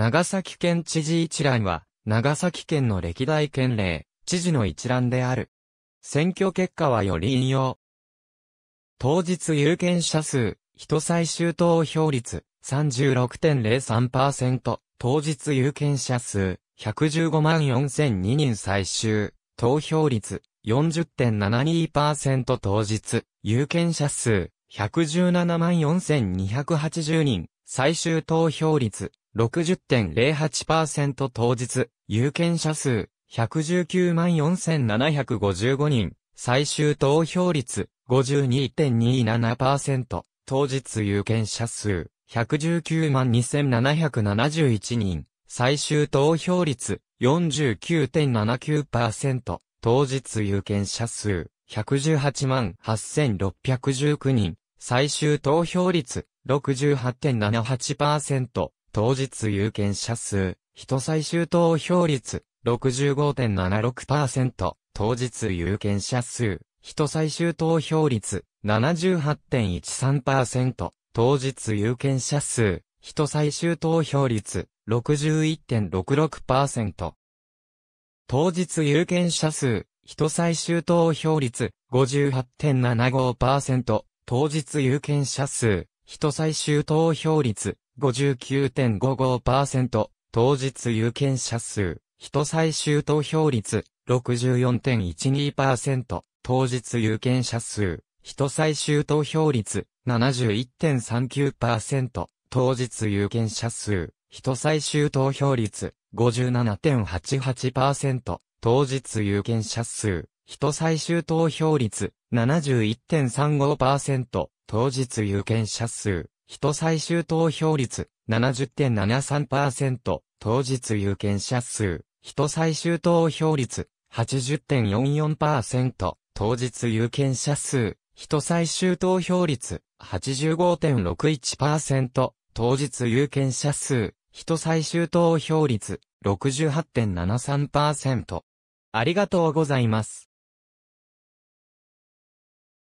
長崎県知事一覧は、長崎県の歴代県令、知事の一覧である。選挙結果はより引用。当日有権者数、人最終投票率36.03%、当日有権者数115万4002人最終、投票率40.72%当日、有権者数117万4280人、最終投票率60.08%当日、有権者数、119万4755人、最終投票率、52.27%、当日有権者数、119万2771人、最終投票率、49.79%、当日有権者数、118万8619人、最終投票率、68.78%、当日有権者数、人最終投票率、65.76%、当日有権者数、人最終投票率、78.13%、当日有権者数、人最終投票率、61.66%。当日有権者数、人最終投票率、58.75%、当日有権者数、人最終投票率、59.55%、当日有権者数、人最終投票率、64.12%、当日有権者数、人最終投票率、71.39%、当日有権者数、人最終投票率、57.88%、当日有権者数、人最終投票率、71.35%、当日有権者数、人最終投票率70.73%、当日有権者数、人最終投票率80.44%、当日有権者数、人最終投票率85.61%、当日有権者数、人最終投票率68.73%。ありがとうございます。